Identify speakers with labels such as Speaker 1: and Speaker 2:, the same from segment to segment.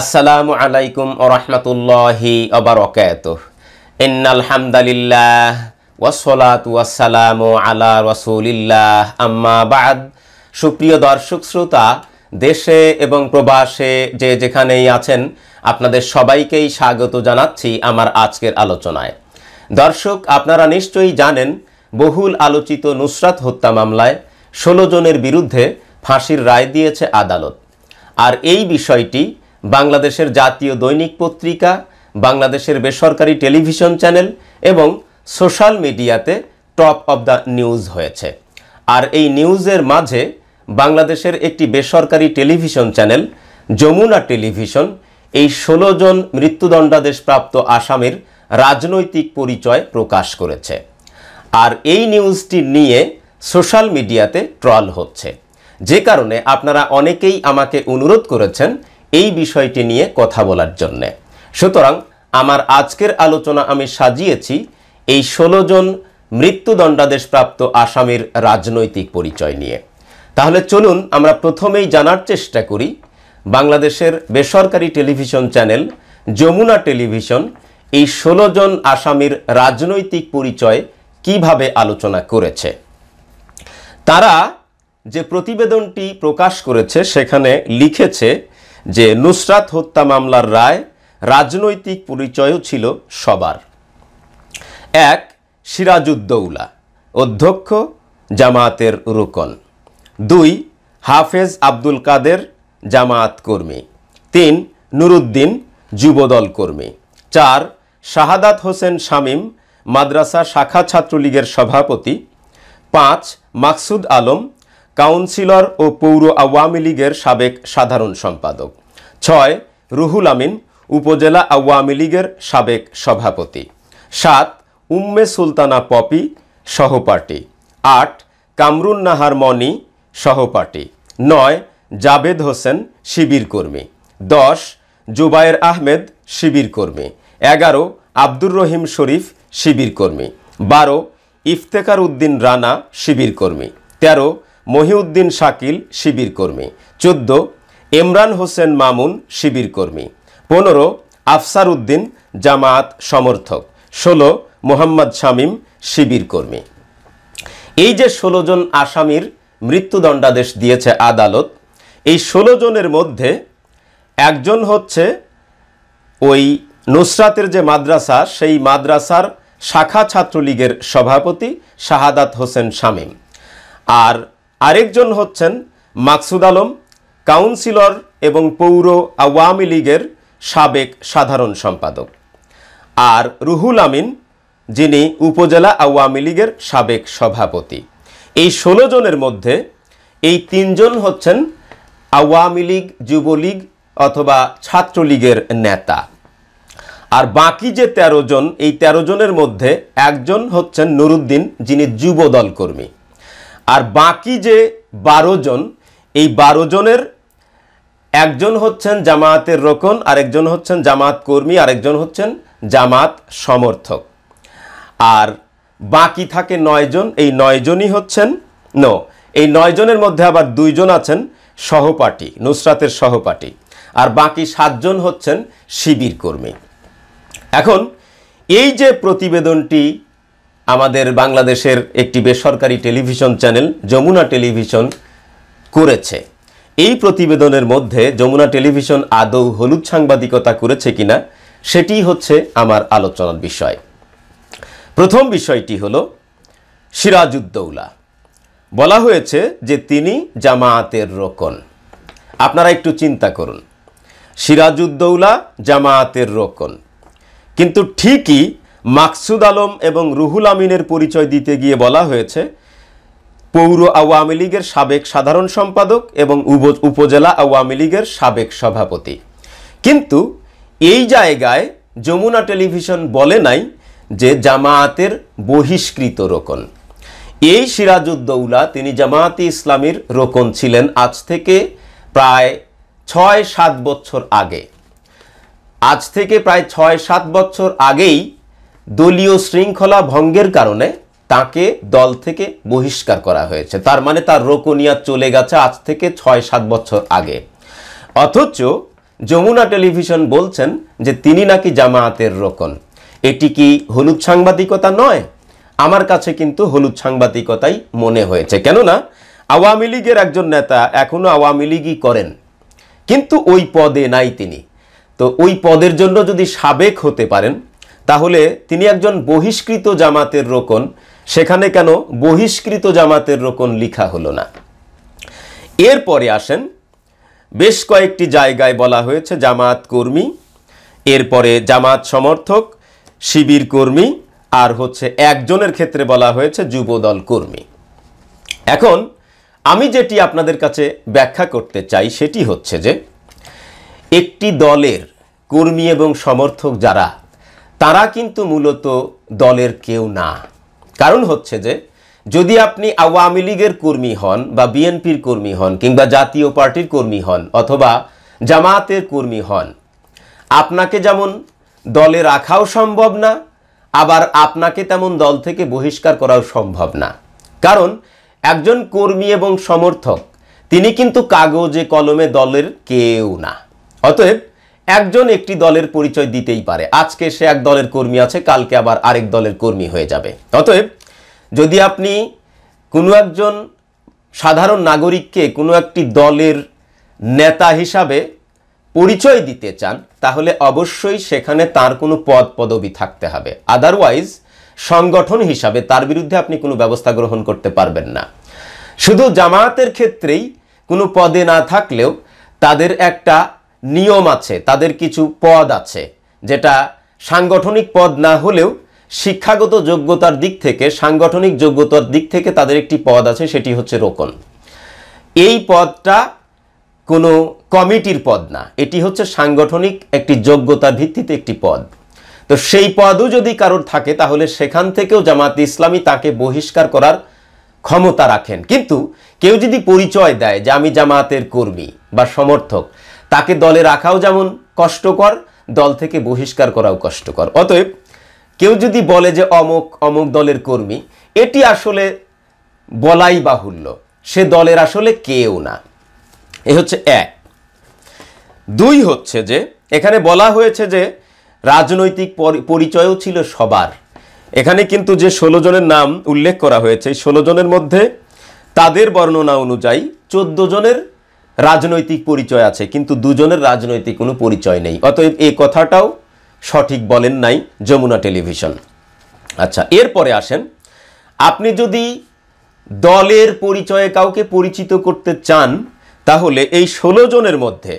Speaker 1: আসসালামু আলাইকুম ওরহমতুল্লাহি অবরকাত ইন্নাল হামদালিল্লাহ ওয়াসলাত ওয়াসালাম আলা রসুলিল্লাহ আম্মা বাদ সুপ্রিয় দর্শক শ্রোতা দেশে এবং প্রবাসে যে যেখানেই আছেন আপনাদের সবাইকেই স্বাগত জানাচ্ছি আমার আজকের আলোচনায় দর্শক আপনারা নিশ্চয়ই জানেন বহুল আলোচিত নুসরাত হত্যা মামলায় ষোলো জনের বিরুদ্ধে ফাঁসির রায় দিয়েছে আদালত আর এই বিষয়টি বাংলাদেশের জাতীয় দৈনিক পত্রিকা বাংলাদেশের বেসরকারি টেলিভিশন চ্যানেল এবং সোশ্যাল মিডিয়াতে টপ অব দ্য নিউজ হয়েছে আর এই নিউজের মাঝে বাংলাদেশের একটি বেসরকারি টেলিভিশন চ্যানেল যমুনা টেলিভিশন এই ষোলো জন মৃত্যুদণ্ডাদেশপ্রাপ্ত আসামের রাজনৈতিক পরিচয় প্রকাশ করেছে আর এই নিউজটি নিয়ে সোশ্যাল মিডিয়াতে ট্রল হচ্ছে যে কারণে আপনারা অনেকেই আমাকে অনুরোধ করেছেন এই বিষয়টি নিয়ে কথা বলার জন্যে সুতরাং আমার আজকের আলোচনা আমি সাজিয়েছি এই ষোলো জন মৃত্যুদণ্ডাদেশপ্রাপ্ত আসামির রাজনৈতিক পরিচয় নিয়ে তাহলে চলুন আমরা প্রথমেই জানার চেষ্টা করি বাংলাদেশের বেসরকারি টেলিভিশন চ্যানেল যমুনা টেলিভিশন এই ষোলো জন আসামির রাজনৈতিক পরিচয় কিভাবে আলোচনা করেছে তারা যে প্রতিবেদনটি প্রকাশ করেছে সেখানে লিখেছে যে নুসরাত হত্যা মামলার রায় রাজনৈতিক পরিচয়ও ছিল সবার এক সিরাজউদ্দৌলা অধ্যক্ষ জামাতের রুকন দুই হাফেজ আব্দুল কাদের জামাত কর্মী তিন নুরুদ্দিন যুবদল কর্মী চার শাহাদাত হোসেন শামীম মাদ্রাসা শাখা ছাত্রলীগের সভাপতি পাঁচ মাকসুদ আলম কাউন্সিলর ও পৌর আওয়ামী লীগের সাবেক সাধারণ সম্পাদক ছয় রুহুল আমিন উপজেলা আওয়ামী লীগের সাবেক সভাপতি সাত উম্মে সুলতানা পপি সহপাঠী আট কামরুন নাহার মনি সহপাঠী নয় জাবেদ হোসেন শিবির কর্মী দশ জুবায়ের আহমেদ শিবির কর্মী এগারো আব্দুর রহিম শরীফ শিবির কর্মী বারো ইফতেকার উদ্দিন রানা শিবির কর্মী তেরো মহিউদ্দিন শাকিল শিবির কর্মী চোদ্দ ইমরান হোসেন মামুন শিবির কর্মী পনেরো আফসার উদ্দিন জামায়াত সমর্থক ষোলো মোহাম্মদ শামীম শিবির কর্মী এই যে ষোলো জন আসামির মৃত্যুদণ্ডাদেশ দিয়েছে আদালত এই ষোলো জনের মধ্যে একজন হচ্ছে ওই নুসরাতের যে মাদ্রাসা সেই মাদ্রাসার শাখা ছাত্রলীগের সভাপতি শাহাদাত হোসেন শামীম আর আরেকজন হচ্ছেন মাকসুদ আলম কাউন্সিলর এবং পৌর আওয়ামী লীগের সাবেক সাধারণ সম্পাদক আর রুহুল আমিন যিনি উপজেলা আওয়ামী লীগের সাবেক সভাপতি এই ষোলো জনের মধ্যে এই তিনজন হচ্ছেন আওয়ামী লীগ যুবলীগ অথবা ছাত্রলীগের নেতা আর বাকি যে ১৩ জন এই ১৩ জনের মধ্যে একজন হচ্ছেন নুরুদ্দিন যিনি যুব দল কর্মী আর বাকি যে ১২ জন এই ১২ জনের একজন হচ্ছেন জামায়াতের রোকন আরেকজন হচ্ছেন জামাত কর্মী আরেকজন হচ্ছেন জামাত সমর্থক আর বাকি থাকে নয়জন এই নয়জনই হচ্ছেন নো এই নয়জনের মধ্যে আবার দুইজন আছেন সহপাঠী নুসরাতের সহপাঠী আর বাকি সাতজন হচ্ছেন শিবির কর্মী এখন এই যে প্রতিবেদনটি আমাদের বাংলাদেশের একটি বেসরকারি টেলিভিশন চ্যানেল যমুনা টেলিভিশন করেছে এই প্রতিবেদনের মধ্যে যমুনা টেলিভিশন আদৌ হলুদ সাংবাদিকতা করেছে কিনা সেটি হচ্ছে আমার আলোচনার বিষয় প্রথম বিষয়টি হল সিরাজউদ্দৌলা বলা হয়েছে যে তিনি জামায়াতের রোকন আপনারা একটু চিন্তা করুন সিরাজউদ্দৌলা জামায়াতের রোকন কিন্তু ঠিকই মাকসুদ আলম এবং রুহুল আমিনের পরিচয় দিতে গিয়ে বলা হয়েছে পৌর আওয়ামী লীগের সাবেক সাধারণ সম্পাদক এবং উপজেলা আওয়ামী লীগের সাবেক সভাপতি কিন্তু এই জায়গায় যমুনা টেলিভিশন বলে নাই যে জামায়াতের বহিষ্কৃত রোকন এই সিরাজউদ্দৌলা তিনি জামায়াতি ইসলামীর রোকন ছিলেন আজ থেকে প্রায় ছয় সাত বছর আগে আজ থেকে প্রায় ছয় সাত বছর আগেই দলীয় শৃঙ্খলা ভঙ্গের কারণে তাকে দল থেকে বহিষ্কার করা হয়েছে তার মানে তার রোকনিয়া চলে গেছে আজ থেকে ছয় সাত বছর আগে অথচ যমুনা টেলিভিশন বলছেন যে তিনি নাকি জামায়াতের রোকন এটি কি হলুদ সাংবাদিকতা নয় আমার কাছে কিন্তু হলুদ সাংবাদিকতাই মনে হয়েছে কেননা আওয়ামী লীগের একজন নেতা এখনও আওয়ামী লীগই করেন কিন্তু ওই পদে নাই তিনি তো ওই পদের জন্য যদি সাবেক হতে পারেন তাহলে তিনি একজন বহিষ্কৃত জামাতের রোকন সেখানে কেন বহিষ্কৃত জামাতের রোকন লিখা হলো না এরপরে আসেন বেশ কয়েকটি জায়গায় বলা হয়েছে জামাত কর্মী এরপরে জামাত সমর্থক শিবির কর্মী আর হচ্ছে একজনের ক্ষেত্রে বলা হয়েছে যুবদল কর্মী এখন আমি যেটি আপনাদের কাছে ব্যাখ্যা করতে চাই সেটি হচ্ছে যে একটি দলের কর্মী এবং সমর্থক যারা তারা কিন্তু মূলত দলের কেউ না কারণ হচ্ছে যে যদি আপনি আওয়ামী লীগের কর্মী হন বা বিএনপির কর্মী হন কিংবা জাতীয় পার্টির কর্মী হন অথবা জামাতের কর্মী হন আপনাকে যেমন দলে রাখাও সম্ভব না আবার আপনাকে তেমন দল থেকে বহিষ্কার করাও সম্ভব না কারণ একজন কর্মী এবং সমর্থক তিনি কিন্তু কাগজে কলমে দলের কেউ না অতএব একজন একটি দলের পরিচয় দিতেই পারে আজকে সে এক দলের কর্মী আছে কালকে আবার আরেক দলের কর্মী হয়ে যাবে অতএব যদি আপনি কোনো একজন সাধারণ নাগরিককে কোনো একটি দলের নেতা হিসাবে পরিচয় দিতে চান তাহলে অবশ্যই সেখানে তার কোনো পদ পদবি থাকতে হবে আদারওয়াইজ সংগঠন হিসাবে তার বিরুদ্ধে আপনি কোনো ব্যবস্থা গ্রহণ করতে পারবেন না শুধু জামায়াতের ক্ষেত্রেই কোনো পদে না থাকলেও তাদের একটা নিয়ম আছে তাদের কিছু পদ আছে যেটা সাংগঠনিক পদ না হলেও শিক্ষাগত যোগ্যতার দিক থেকে সাংগঠনিক যোগ্যতার দিক থেকে তাদের একটি পদ আছে সেটি হচ্ছে রোকন এই পদটা কোনো কমিটির পদ না এটি হচ্ছে সাংগঠনিক একটি যোগ্যতা ভিত্তিতে একটি পদ তো সেই পদও যদি কারোর থাকে তাহলে সেখান থেকেও জামাত ইসলামী তাকে বহিষ্কার করার ক্ষমতা রাখেন কিন্তু কেউ যদি পরিচয় দেয় যে আমি জামাতের কর্মী বা সমর্থক তাকে দলে রাখাও যেমন কষ্টকর দল থেকে বহিষ্কার করাও কষ্টকর অতএব কেউ যদি বলে যে অমুক অমুক দলের কর্মী এটি আসলে বলাই বাহুল্য সে দলের আসলে কেউ না এ হচ্ছে এক দুই হচ্ছে যে এখানে বলা হয়েছে যে রাজনৈতিক পরিচয়ও ছিল সবার এখানে কিন্তু যে ষোলো জনের নাম উল্লেখ করা হয়েছে ষোলো জনের মধ্যে তাদের বর্ণনা অনুযায়ী চোদ্দ জনের রাজনৈতিক পরিচয় আছে কিন্তু দুজনের রাজনৈতিক কোনো পরিচয় নেই অতএব এই কথাটাও সঠিক বলেন নাই যমুনা টেলিভিশন আচ্ছা এরপরে আসেন আপনি যদি দলের পরিচয়ে কাউকে পরিচিত করতে চান তাহলে এই ষোলো জনের মধ্যে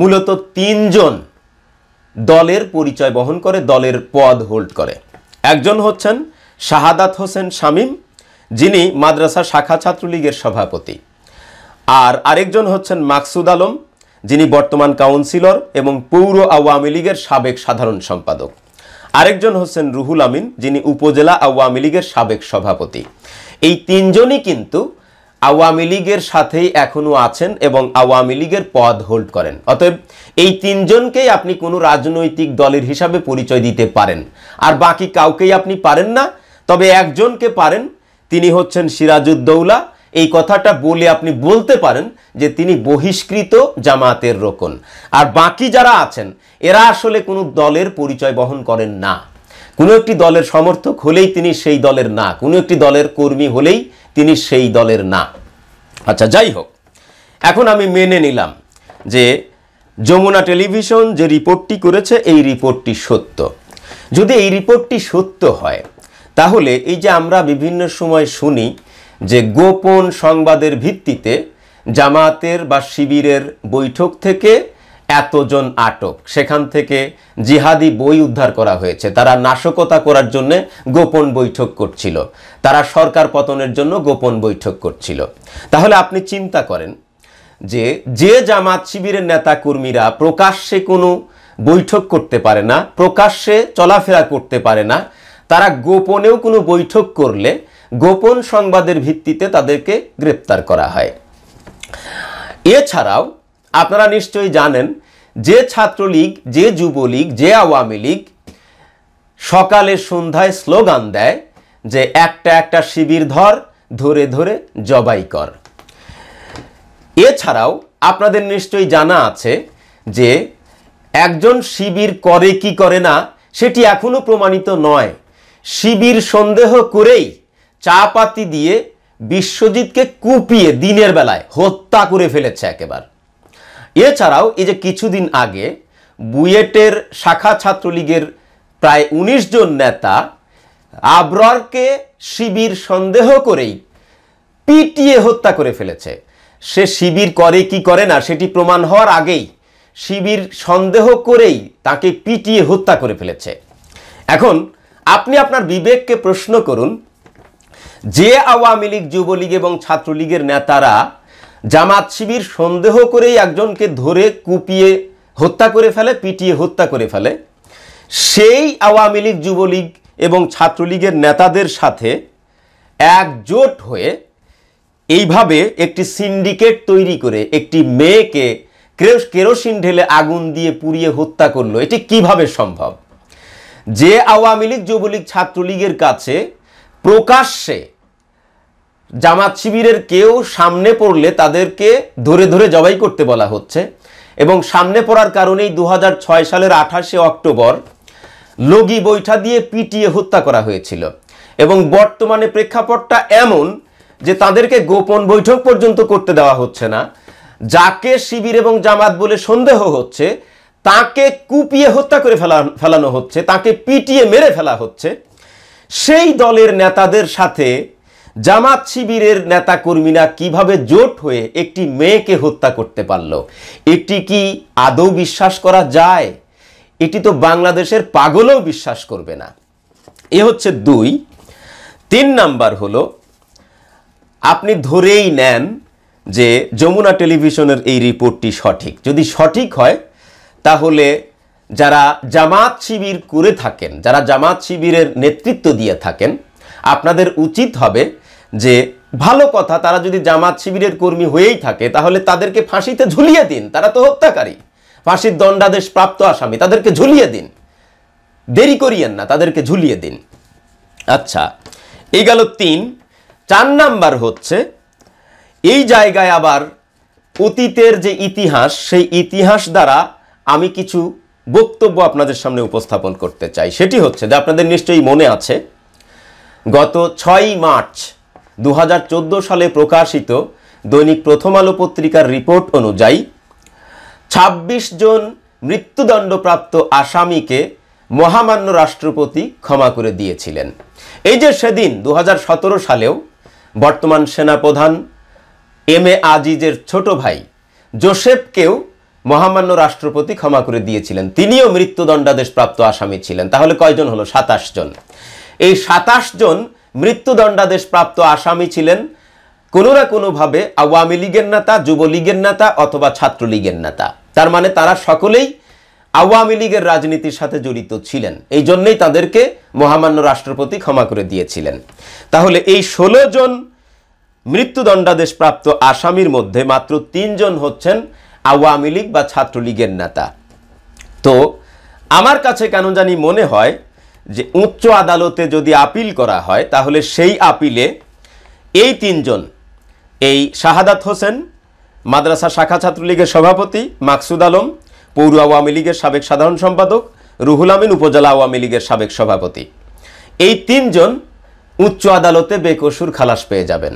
Speaker 1: মূলত তিনজন দলের পরিচয় বহন করে দলের পদ হোল্ড করে একজন হচ্ছেন শাহাদাত হোসেন শামীম যিনি মাদ্রাসা শাখা ছাত্রলীগের সভাপতি আর আরেকজন হচ্ছেন মাকসুদ আলম যিনি বর্তমান কাউন্সিলর এবং পৌর আওয়ামী লীগের সাবেক সাধারণ সম্পাদক আরেকজন হচ্ছেন রুহুল আমিন যিনি উপজেলা আওয়ামী লীগের সাবেক সভাপতি এই তিনজনই কিন্তু আওয়ামী লীগের সাথেই এখনও আছেন এবং আওয়ামী লীগের পদ হোল্ড করেন অতএব এই তিনজনকেই আপনি কোনো রাজনৈতিক দলের হিসাবে পরিচয় দিতে পারেন আর বাকি কাউকেই আপনি পারেন না তবে একজনকে পারেন তিনি হচ্ছেন সিরাজউদ্দৌলা এই কথাটা বলে আপনি বলতে পারেন যে তিনি বহিষ্কৃত জামাতের রোকন আর বাকি যারা আছেন এরা আসলে কোনো দলের পরিচয় বহন করেন না কোনো একটি দলের সমর্থক হলেই তিনি সেই দলের না কোনো একটি দলের কর্মী হলেই তিনি সেই দলের না আচ্ছা যাই হোক এখন আমি মেনে নিলাম যে যমুনা টেলিভিশন যে রিপোর্টটি করেছে এই রিপোর্টটি সত্য যদি এই রিপোর্টটি সত্য হয় তাহলে এই যে আমরা বিভিন্ন সময় শুনি যে গোপন সংবাদের ভিত্তিতে জামাতের বা শিবিরের বৈঠক থেকে এতজন আটক সেখান থেকে জিহাদি বই উদ্ধার করা হয়েছে তারা নাশকতা করার জন্য গোপন বৈঠক করছিল তারা সরকার পতনের জন্য গোপন বৈঠক করছিল তাহলে আপনি চিন্তা করেন যে যে জামাত শিবিরের নেতা কর্মীরা প্রকাশ্যে কোনো বৈঠক করতে পারে না প্রকাশ্যে চলাফেরা করতে পারে না তারা গোপনেও কোনো বৈঠক করলে গোপন সংবাদের ভিত্তিতে তাদেরকে গ্রেপ্তার করা হয় এছাড়াও আপনারা নিশ্চয়ই জানেন যে ছাত্রলীগ যে যুবলীগ যে আওয়ামী লীগ সকালে সন্ধ্যায় স্লোগান দেয় যে একটা একটা শিবির ধর ধরে ধরে জবাই কর এছাড়াও আপনাদের নিশ্চয়ই জানা আছে যে একজন শিবির করে কি করে না সেটি এখনও প্রমাণিত নয় শিবির সন্দেহ করেই চা পাতি দিয়ে বিশ্বজিৎকে কুপিয়ে দিনের বেলায় হত্যা করে ফেলেছে একেবার এছাড়াও এই যে কিছুদিন আগে বুয়েটের শাখা ছাত্রলীগের প্রায় ১৯ জন নেতা আবরারকে শিবির সন্দেহ করেই পিটিয়ে হত্যা করে ফেলেছে সে শিবির করে কি করে না সেটি প্রমাণ হওয়ার আগেই শিবির সন্দেহ করেই তাকে পিটিয়ে হত্যা করে ফেলেছে এখন আপনি আপনার বিবেককে প্রশ্ন করুন যে আওয়ামী লীগ যুবলীগ এবং ছাত্রলীগের নেতারা জামাত শিবির সন্দেহ করেই একজনকে ধরে কুপিয়ে হত্যা করে ফেলে পিটিয়ে হত্যা করে ফেলে সেই আওয়ামী লীগ যুবলীগ এবং ছাত্রলীগের নেতাদের সাথে একজোট হয়ে এইভাবে একটি সিন্ডিকেট তৈরি করে একটি মেয়েকে কেরোসিন ঢেলে আগুন দিয়ে পুড়িয়ে হত্যা করলো এটি কিভাবে সম্ভব যে আওয়ামী লীগ যুবলীগ ছাত্রলীগের কাছে প্রকাশ্যে জামাত শিবিরের কেউ সামনে পড়লে তাদেরকে ধরে ধরে জবাই করতে বলা হচ্ছে এবং সামনে পড়ার কারণেই দু সালের আঠাশে অক্টোবর লগি বৈঠা দিয়ে পিটিয়ে হত্যা করা হয়েছিল এবং বর্তমানে প্রেক্ষাপটটা এমন যে তাদেরকে গোপন বৈঠক পর্যন্ত করতে দেওয়া হচ্ছে না যাকে শিবির এবং জামাত বলে সন্দেহ হচ্ছে তাকে কুপিয়ে হত্যা করে ফেলা ফেলানো হচ্ছে তাকে পিটিয়ে মেরে ফেলা হচ্ছে সেই দলের নেতাদের সাথে জামাত শিবিরের নেতা কর্মীরা কিভাবে জোট হয়ে একটি মেয়েকে হত্যা করতে পারল এটি কি আদৌ বিশ্বাস করা যায় এটি তো বাংলাদেশের পাগলেও বিশ্বাস করবে না এ হচ্ছে দুই তিন নাম্বার হল আপনি ধরেই নেন যে যমুনা টেলিভিশনের এই রিপোর্টটি সঠিক যদি সঠিক হয় তাহলে যারা জামাত শিবির করে থাকেন যারা জামাত শিবিরের নেতৃত্ব দিয়ে থাকেন আপনাদের উচিত হবে যে ভালো কথা তারা যদি জামাত শিবিরের কর্মী হয়েই থাকে তাহলে তাদেরকে ফাঁসিতে ঝুলিয়ে দিন তারা তো হত্যাকারী ফাঁসির দণ্ডাদেশ প্রাপ্ত আসামি তাদেরকে ঝুলিয়ে দিন দেরি করিয়েন না তাদেরকে ঝুলিয়ে দিন আচ্ছা এই গেল তিন চার নাম্বার হচ্ছে এই জায়গায় আবার অতীতের যে ইতিহাস সেই ইতিহাস দ্বারা আমি কিছু বক্তব্য আপনাদের সামনে উপস্থাপন করতে চাই সেটি হচ্ছে যে আপনাদের নিশ্চয়ই মনে আছে গত ছয়ই মার্চ দু সালে প্রকাশিত দৈনিক প্রথম আলো পত্রিকার রিপোর্ট অনুযায়ী ২৬ জন মৃত্যুদণ্ডপ্রাপ্ত আসামিকে মহামান্য রাষ্ট্রপতি ক্ষমা করে দিয়েছিলেন এই যে সেদিন দু সালেও বর্তমান সেনাপ্রধান এম এ আজিজের ছোট ভাই জোসেফকেও মহামান্য রাষ্ট্রপতি ক্ষমা করে দিয়েছিলেন তিনিও মৃত্যুদণ্ডাদেশ প্রাপ্ত আসামি ছিলেন তাহলে কয়জন হলো সাতাশ জন এই সাতাশ জন মৃত্যুদণ্ডাদেশ প্রাপ্ত আসামি ছিলেন কোনো না কোনোভাবে আওয়ামী লীগের নেতা যুবলীগের নেতা অথবা ছাত্রলীগের নেতা তার মানে তারা সকলেই আওয়ামী লীগের রাজনীতির সাথে জড়িত ছিলেন এই জন্যেই তাদেরকে মহামান্য রাষ্ট্রপতি ক্ষমা করে দিয়েছিলেন তাহলে এই ষোলো জন মৃত্যুদণ্ডাদেশ প্রাপ্ত আসামির মধ্যে মাত্র তিনজন হচ্ছেন আওয়ামী লীগ বা ছাত্রলীগের নেতা তো আমার কাছে কেন জানি মনে হয় যে উচ্চ আদালতে যদি আপিল করা হয় তাহলে সেই আপিলে এই তিনজন এই শাহাদাত হোসেন মাদ্রাসা শাখা ছাত্রলীগের সভাপতি মাকসুদ আলম পৌর আওয়ামী লীগের সাবেক সাধারণ সম্পাদক রুহুল আমিন উপজেলা আওয়ামী লীগের সাবেক সভাপতি এই তিনজন উচ্চ আদালতে বেকসুর খালাস পেয়ে যাবেন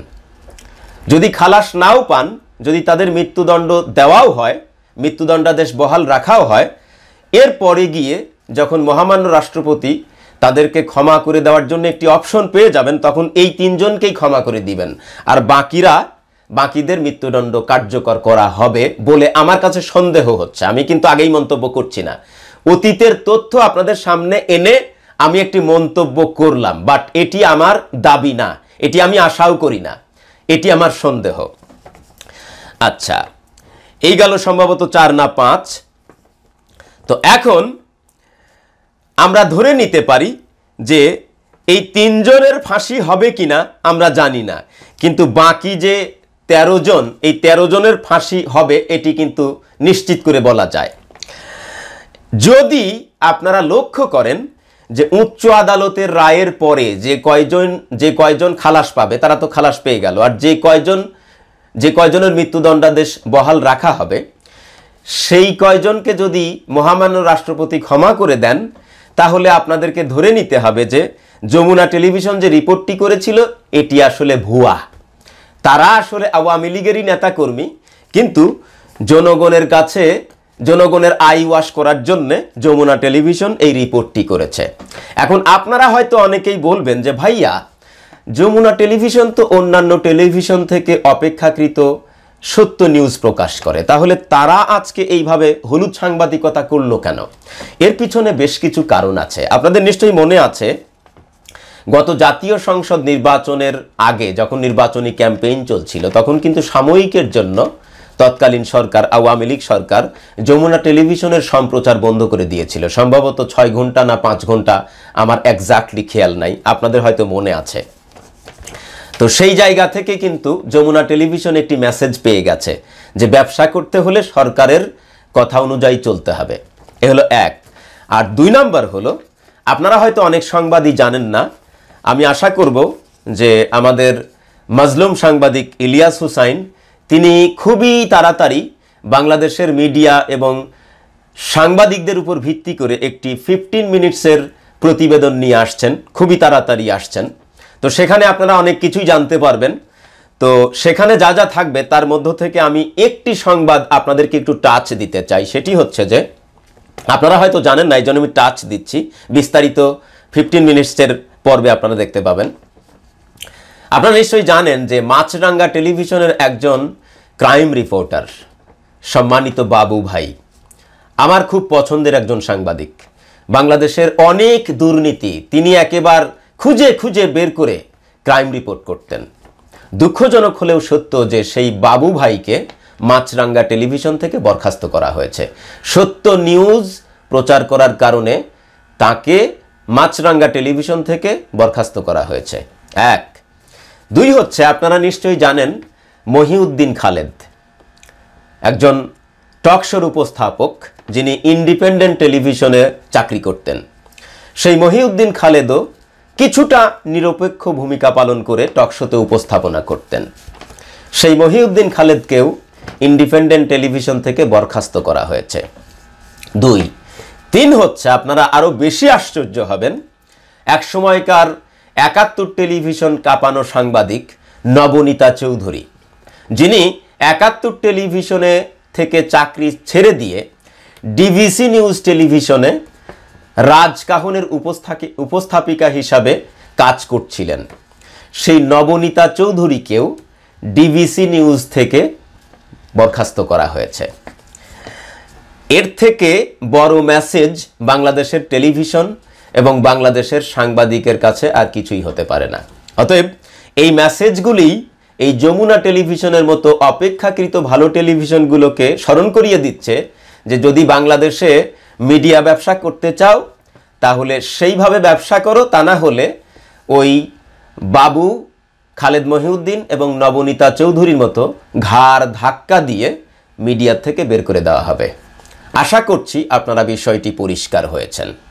Speaker 1: যদি খালাস নাও পান যদি তাদের মৃত্যুদণ্ড দেওয়াও হয় মৃত্যুদণ্ডাদেশ বহাল রাখাও হয় এরপরে গিয়ে যখন মহামান্য রাষ্ট্রপতি তাদেরকে ক্ষমা করে দেওয়ার জন্য একটি অপশন পেয়ে যাবেন তখন এই তিনজনকেই ক্ষমা করে দিবেন আর বাকিরা বাকিদের মৃত্যুদণ্ড কার্যকর করা হবে বলে আমার কাছে সন্দেহ হচ্ছে আমি কিন্তু আগেই মন্তব্য করছি না অতীতের তথ্য আপনাদের সামনে এনে আমি একটি মন্তব্য করলাম বাট এটি আমার দাবি না এটি আমি আশাও করি না এটি আমার সন্দেহ আচ্ছা এই গেল সম্ভবত চার না পাঁচ তো এখন আমরা ধরে নিতে পারি যে এই তিনজনের ফাঁসি হবে কিনা আমরা জানি না কিন্তু বাকি যে ১৩ জন এই ১৩ জনের ফাঁসি হবে এটি কিন্তু নিশ্চিত করে বলা যায় যদি আপনারা লক্ষ্য করেন যে উচ্চ আদালতের রায়ের পরে যে কয়জন যে কয়জন খালাস পাবে তারা তো খালাস পেয়ে গেল আর যে কয়জন যে কয়জনের মৃত্যুদণ্ডাদেশ বহাল রাখা হবে সেই কয়জনকে যদি মহামান্য রাষ্ট্রপতি ক্ষমা করে দেন তাহলে আপনাদেরকে ধরে নিতে হবে যে যমুনা টেলিভিশন যে রিপোর্টটি করেছিল এটি আসলে ভুয়া তারা আসলে আওয়ামী লীগেরই নেতাকর্মী কিন্তু জনগণের কাছে জনগণের আই ওয়াশ করার জন্যে যমুনা টেলিভিশন এই রিপোর্টটি করেছে এখন আপনারা হয়তো অনেকেই বলবেন যে ভাইয়া যমুনা টেলিভিশন তো অন্যান্য টেলিভিশন থেকে অপেক্ষাকৃত সত্য নিউজ প্রকাশ করে তাহলে তারা আজকে এইভাবে হলুদ সাংবাদিকতা করলো কেন এর পিছনে বেশ কিছু কারণ আছে আপনাদের নিশ্চয়ই মনে আছে গত জাতীয় সংসদ নির্বাচনের আগে যখন নির্বাচনী ক্যাম্পেইন চলছিল তখন কিন্তু সাময়িকের জন্য তৎকালীন সরকার আওয়ামী লীগ সরকার যমুনা টেলিভিশনের সম্প্রচার বন্ধ করে দিয়েছিল সম্ভবত ছয় ঘন্টা না পাঁচ ঘন্টা আমার একজাক্টলি খেয়াল নাই আপনাদের হয়তো মনে আছে তো সেই জায়গা থেকে কিন্তু যমুনা টেলিভিশন একটি মেসেজ পেয়ে গেছে যে ব্যবসা করতে হলে সরকারের কথা অনুযায়ী চলতে হবে এ হলো এক আর দুই নাম্বার হলো আপনারা হয়তো অনেক সাংবাদিক জানেন না আমি আশা করব যে আমাদের মজলুম সাংবাদিক ইলিয়াস হুসাইন তিনি খুবই তাড়াতাড়ি বাংলাদেশের মিডিয়া এবং সাংবাদিকদের উপর ভিত্তি করে একটি ফিফটিন মিনিটসের প্রতিবেদন নিয়ে আসছেন খুবই তাড়াতাড়ি আসছেন তো সেখানে আপনারা অনেক কিছুই জানতে পারবেন তো সেখানে যা যা থাকবে তার মধ্য থেকে আমি একটি সংবাদ আপনাদেরকে একটু টাচ দিতে চাই সেটি হচ্ছে যে আপনারা হয়তো জানেন না এই জন্য আমি টাচ দিচ্ছি বিস্তারিত ফিফটিন মিনিটসের পর্বে আপনারা দেখতে পাবেন আপনারা নিশ্চয়ই জানেন যে মাছরাঙ্গা টেলিভিশনের একজন ক্রাইম রিপোর্টার সম্মানিত বাবু ভাই আমার খুব পছন্দের একজন সাংবাদিক বাংলাদেশের অনেক দুর্নীতি তিনি একেবারে খুঁজে খুঁজে বের করে ক্রাইম রিপোর্ট করতেন দুঃখজনক হলেও সত্য যে সেই বাবু ভাইকে মাছরাঙ্গা টেলিভিশন থেকে বরখাস্ত করা হয়েছে সত্য নিউজ প্রচার করার কারণে তাকে মাছরাঙ্গা টেলিভিশন থেকে বরখাস্ত করা হয়েছে এক দুই হচ্ছে আপনারা নিশ্চয়ই জানেন মহিউদ্দিন খালেদ একজন টকশোর উপস্থাপক যিনি ইন্ডিপেন্ডেন্ট টেলিভিশনে চাকরি করতেন সেই মহিউদ্দিন খালেদও কিছুটা নিরপেক্ষ ভূমিকা পালন করে টকশোতে উপস্থাপনা করতেন সেই মহিউদ্দিন খালেদকেও ইন্ডিপেন্ডেন্ট টেলিভিশন থেকে বরখাস্ত করা হয়েছে দুই তিন হচ্ছে আপনারা আরও বেশি আশ্চর্য হবেন এক সময়কার একাত্তর টেলিভিশন কাঁপানো সাংবাদিক নবনীতা চৌধুরী যিনি একাত্তর টেলিভিশনে থেকে চাকরি ছেড়ে দিয়ে ডিভিসি নিউজ টেলিভিশনে রাজকাহনের উপস্থাপিকা হিসাবে কাজ করছিলেন সেই নবনীতা চৌধুরীকেও ডিবিসি নিউজ থেকে বরখাস্ত করা হয়েছে এর থেকে বড় মেসেজ বাংলাদেশের টেলিভিশন এবং বাংলাদেশের সাংবাদিকের কাছে আর কিছুই হতে পারে না অতএব এই মেসেজগুলি এই যমুনা টেলিভিশনের মতো অপেক্ষাকৃত ভালো টেলিভিশনগুলোকে স্মরণ করিয়ে দিচ্ছে যে যদি বাংলাদেশে মিডিয়া ব্যবসা করতে চাও তাহলে সেইভাবে ব্যবসা করো তা না হলে ওই বাবু খালেদ মহিউদ্দিন এবং নবনীতা চৌধুরীর মতো ঘাড় ধাক্কা দিয়ে মিডিয়া থেকে বের করে দেওয়া হবে আশা করছি আপনারা বিষয়টি পরিষ্কার হয়েছেন